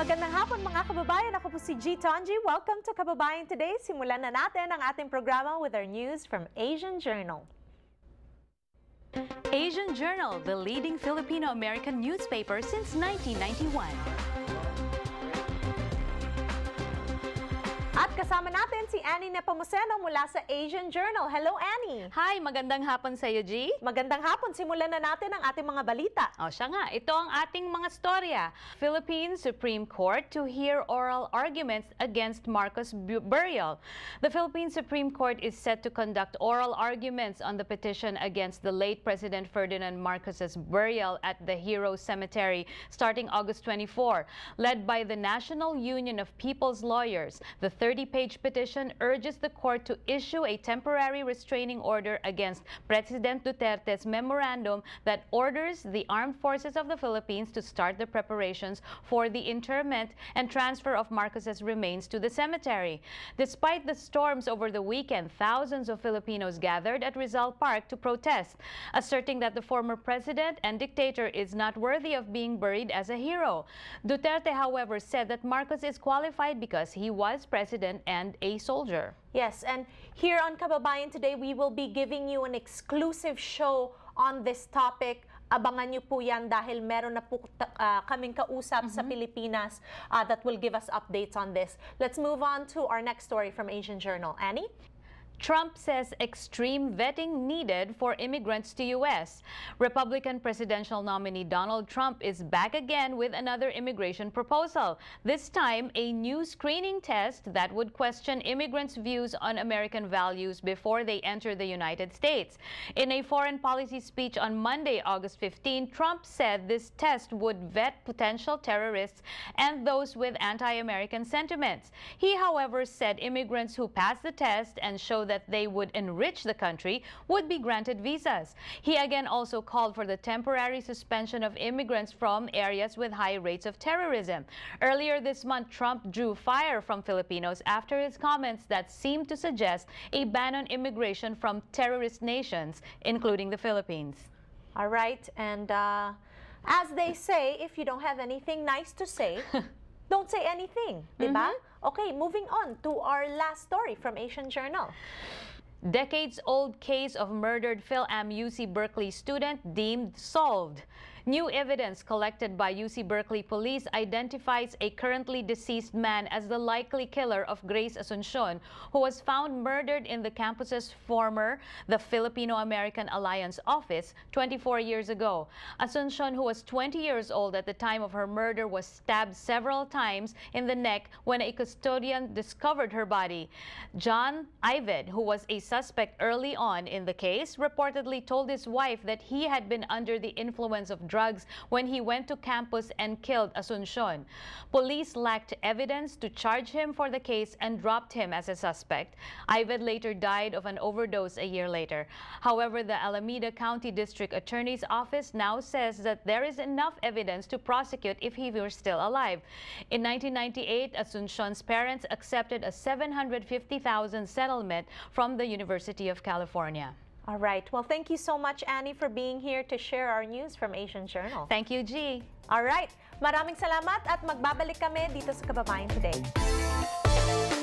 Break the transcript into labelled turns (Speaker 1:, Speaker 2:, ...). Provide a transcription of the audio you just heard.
Speaker 1: Magandang hapon mga kababayan. Ako po si G. Tonji. Welcome to Kababayan Today. Simulan na natin ang ating programa with our news from Asian Journal.
Speaker 2: Asian Journal, the leading Filipino-American newspaper since 1991.
Speaker 1: At kasama natin Annie Nepomuceno mula sa Asian Journal. Hello, Annie! Hi! Magandang hapon sa iyo, G. Magandang hapon. Simulan na natin ang ating mga balita. O siya nga, ito ang ating mga storya. Philippine
Speaker 2: Supreme Court to hear oral arguments against Marcos Burial. The Philippine Supreme Court is set to conduct oral arguments on the petition against the late President Ferdinand Marcos's burial at the Hero Cemetery starting August 24. Led by the National Union of People's Lawyers, the 30-page petition urges the court to issue a temporary restraining order against President Duterte's memorandum that orders the Armed Forces of the Philippines to start the preparations for the interment and transfer of Marcos's remains to the cemetery. Despite the storms over the weekend, thousands of Filipinos gathered at Rizal Park to protest, asserting that the former president and dictator is not worthy of being buried as a hero. Duterte, however, said that Marcos is qualified because he was president and a soldier. Soldier.
Speaker 1: Yes, and here on Kababayan today, we will be giving you an exclusive show on this topic. Abangan niyo po yan dahil meron na po uh, kaming kausap mm -hmm. sa mm-hmm. Pilipinas uh, that will give us updates on this. Let's move on to our next story from Asian Journal. Annie? Trump says extreme vetting needed for immigrants to
Speaker 2: U.S. Republican presidential nominee Donald Trump is back again with another immigration proposal, this time a new screening test that would question immigrants' views on American values before they enter the United States. In a foreign policy speech on Monday, August 15, Trump said this test would vet potential terrorists and those with anti-American sentiments. He, however, said immigrants who pass the test and show that they would enrich the country would be granted visas. He again also called for the temporary suspension of immigrants from areas with high rates of terrorism. Earlier this month, Trump drew fire from Filipinos after his comments that seemed to suggest a ban on immigration from terrorist nations, including the Philippines.
Speaker 1: All right, and uh, as they say, if you don't have anything nice to say, don't say anything, mm -hmm. Okay, moving on to our last story from Asian Journal. Decades-old case of murdered PhilAm UC Berkeley
Speaker 2: student deemed solved. New evidence collected by UC Berkeley police identifies a currently deceased man as the likely killer of Grace Asuncion, who was found murdered in the campus's former the Filipino-American Alliance office 24 years ago. Asuncion, who was 20 years old at the time of her murder, was stabbed several times in the neck when a custodian discovered her body. John Ivid, who was a suspect early on in the case, reportedly told his wife that he had been under the influence of drugs drugs when he went to campus and killed Asuncion. Police lacked evidence to charge him for the case and dropped him as a suspect. Ived later died of an overdose a year later. However, the Alameda County District Attorney's Office now says that there is enough evidence to prosecute if he were still alive. In 1998, Asuncion parents accepted a 750,000 settlement from the University of California.
Speaker 1: All right. Well, thank you so much, Annie, for being here to share our news from Asian Journal. Thank you, G. All right. Maraming salamat at magbabalik kami dito sa Kababayan Today.